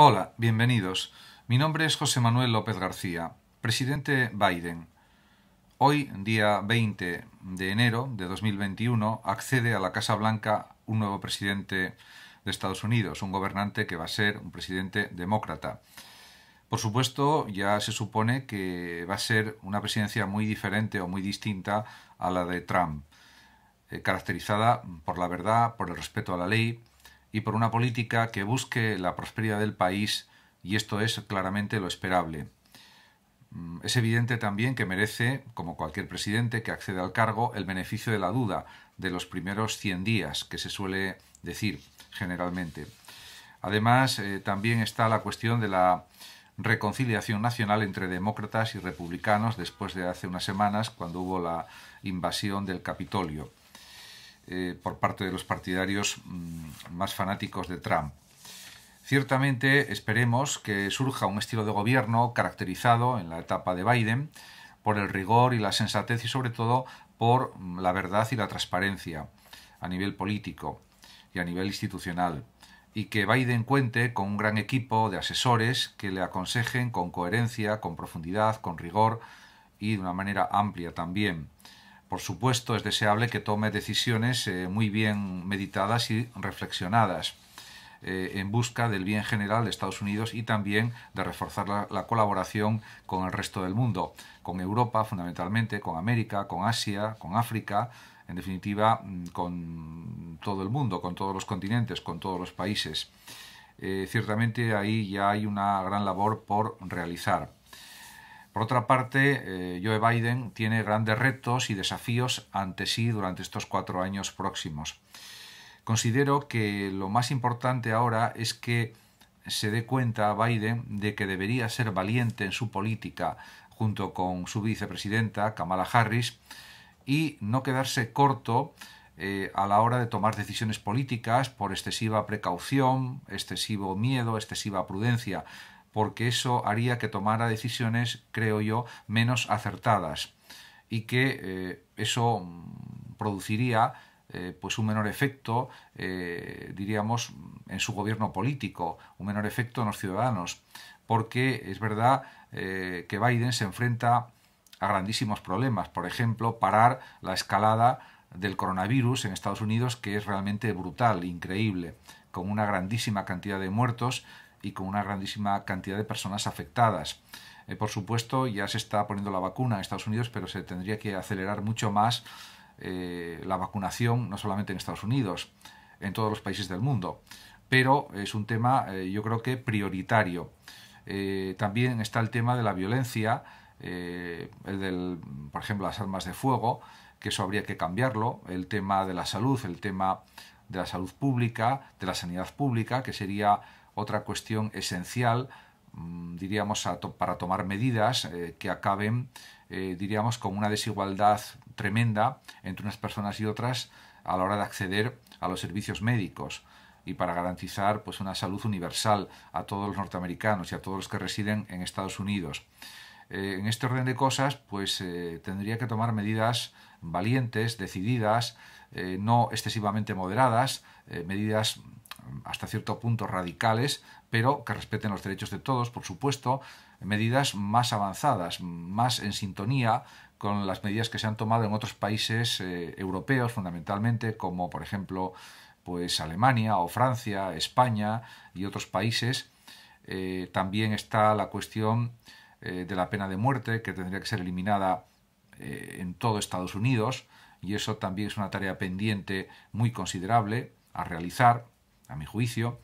Hola, bienvenidos. Mi nombre es José Manuel López García, presidente Biden. Hoy, día 20 de enero de 2021, accede a la Casa Blanca un nuevo presidente de Estados Unidos, un gobernante que va a ser un presidente demócrata. Por supuesto, ya se supone que va a ser una presidencia muy diferente o muy distinta a la de Trump, eh, caracterizada por la verdad, por el respeto a la ley, y por una política que busque la prosperidad del país y esto es claramente lo esperable. Mm, es evidente también que merece, como cualquier presidente que accede al cargo, el beneficio de la duda de los primeros 100 días, que se suele decir generalmente. Además, eh, también está la cuestión de la reconciliación nacional entre demócratas y republicanos después de hace unas semanas, cuando hubo la invasión del Capitolio. Eh, por parte de los partidarios mm, más fanáticos de Trump. Ciertamente esperemos que surja un estilo de gobierno caracterizado en la etapa de Biden por el rigor y la sensatez y sobre todo por mm, la verdad y la transparencia a nivel político y a nivel institucional y que Biden cuente con un gran equipo de asesores que le aconsejen con coherencia, con profundidad, con rigor y de una manera amplia también por supuesto, es deseable que tome decisiones eh, muy bien meditadas y reflexionadas eh, en busca del bien general de Estados Unidos y también de reforzar la, colaboración con el resto del mundo, con Europa fundamentalmente, con América, con Asia, con África, en definitiva, mm, con todo el mundo, con todos los continentes, con todos los países. Eh, ciertamente ahí ya hay una gran labor por realizar. Por otra parte, eh, Joe Biden tiene grandes retos y desafíos ante sí durante estos cuatro años próximos. Considero que lo más importante ahora es que se dé cuenta a Biden de que debería ser valiente en su política junto con su vicepresidenta Kamala Harris y no quedarse corto eh, a la hora de tomar decisiones políticas por excesiva precaución, excesivo miedo, excesiva prudencia porque eso haría que tomara decisiones, creo yo, menos acertadas y que eh, eso produciría eh, pues un menor efecto, eh, diríamos, en su gobierno político, un menor efecto en los ciudadanos, porque es verdad que Biden se enfrenta a grandísimos problemas, por ejemplo, parar la escalada del coronavirus en Estados Unidos, que es realmente brutal, increíble, con una grandísima cantidad de muertos y con una grandísima cantidad de personas afectadas. Eh, por supuesto, ya se está poniendo la vacuna en Estados Unidos, pero se tendría que acelerar mucho más eh, la vacunación, no solamente en Estados Unidos, en todos los países del mundo. Pero es un tema, eh, yo creo que prioritario. también está el tema de la violencia, el del, por ejemplo, las armas de fuego, que eso habría que cambiarlo, el tema de la salud, el tema de la salud pública, de la sanidad pública, que sería otra cuestión esencial, mm, diríamos, para tomar medidas eh, que acaben, eh, diríamos, con una desigualdad tremenda entre unas personas y otras a la hora de acceder a los servicios médicos y para garantizar pues, una salud universal a todos los norteamericanos y a todos los que residen en Estados Unidos. Eh, en este orden de cosas, pues tendría que tomar medidas valientes, decididas, no excesivamente moderadas, medidas hasta cierto punto radicales, pero que respeten los derechos de todos, por supuesto, medidas más avanzadas, más en sintonía con las medidas que se han tomado en otros países eh, europeos fundamentalmente, como por ejemplo pues Alemania o Francia, España y otros países. Eh, también está la cuestión eh, de la pena de muerte, que tendría que ser eliminada en todo Estados Unidos, y eso también es una tarea pendiente muy considerable a realizar a mi juicio,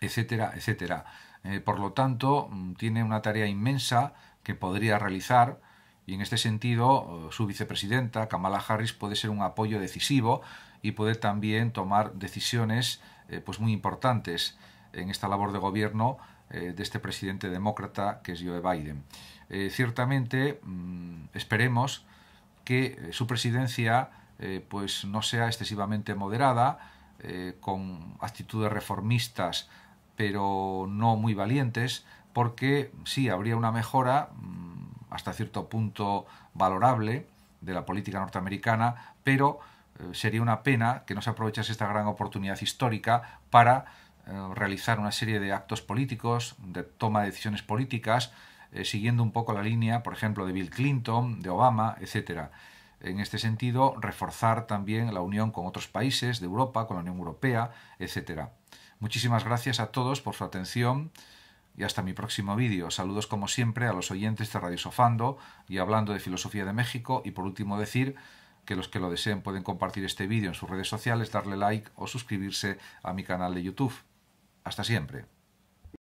etcétera, etcétera. Eh, por lo tanto, mm, tiene una tarea inmensa que podría realizar y en este sentido eh, su vicepresidenta, Kamala Harris, puede ser un apoyo decisivo y puede también tomar decisiones eh, pues muy importantes en esta labor de gobierno de este presidente demócrata que es Joe Biden. ciertamente, mm, esperemos que su presidencia pues no sea excesivamente moderada, eh, con actitudes reformistas, pero no muy valientes, porque sí habría una mejora mm, hasta cierto punto valorable de la política norteamericana, pero eh, sería una pena que no se aprovechase esta gran oportunidad histórica para eh, realizar una serie de actos políticos, de toma de decisiones políticas, siguiendo un poco la línea, por ejemplo, de Bill Clinton, de Obama, etcétera en este sentido, reforzar también la unión con otros países de Europa, con la Unión Europea, etc. Muchísimas gracias a todos por su atención y hasta mi próximo vídeo. Saludos como siempre a los oyentes de Radio Sofando y hablando de filosofía de México y por último decir que los que lo deseen pueden compartir este vídeo en sus redes sociales, darle like o suscribirse a mi canal de YouTube. Hasta siempre.